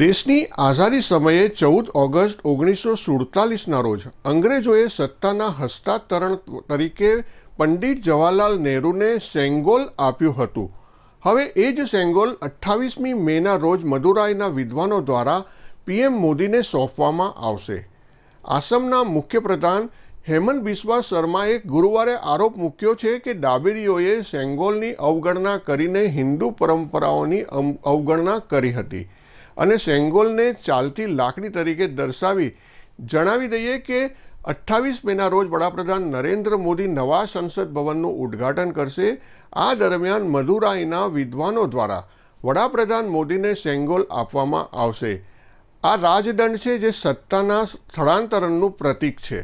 દેશની આઝાદી સમયે ચૌદ ઓગસ્ટ ઓગણીસો સુડતાલીસના રોજ અંગ્રેજોએ સત્તાના હસ્તાંતરણ તરીકે પંડિત જવાહરલાલ નહેરુને સેંગોલ આપ્યું હતું હવે એ જ સેંગોલ અઠ્ઠાવીસમી મેના રોજ મદુરાઈના વિદ્વાનો દ્વારા પીએમ મોદીને સોંપવામાં આવશે આસામના મુખ્યપ્રધાન હેમંત બિસ્વા શર્માએ ગુરુવારે આરોપ મૂક્યો છે કે ડાબેરીઓએ સેંગોલની અવગણના કરીને હિન્દુ પરંપરાઓની અવગણના કરી હતી અને સેંગોલને ચાલતી લાકડી તરીકે દર્શાવી જણાવી દઈએ કે અઠ્ઠાવીસ મેના રોજ વડાપ્રધાન નરેન્દ્ર મોદી નવા સંસદ ભવનનું ઉદ્ઘાટન કરશે આ દરમિયાન મધુરાઈના વિદ્વાનો દ્વારા વડાપ્રધાન મોદીને સેંગોલ આપવામાં આવશે આ રાજદંડ છે જે સત્તાના સ્થળાંતરણનું પ્રતીક છે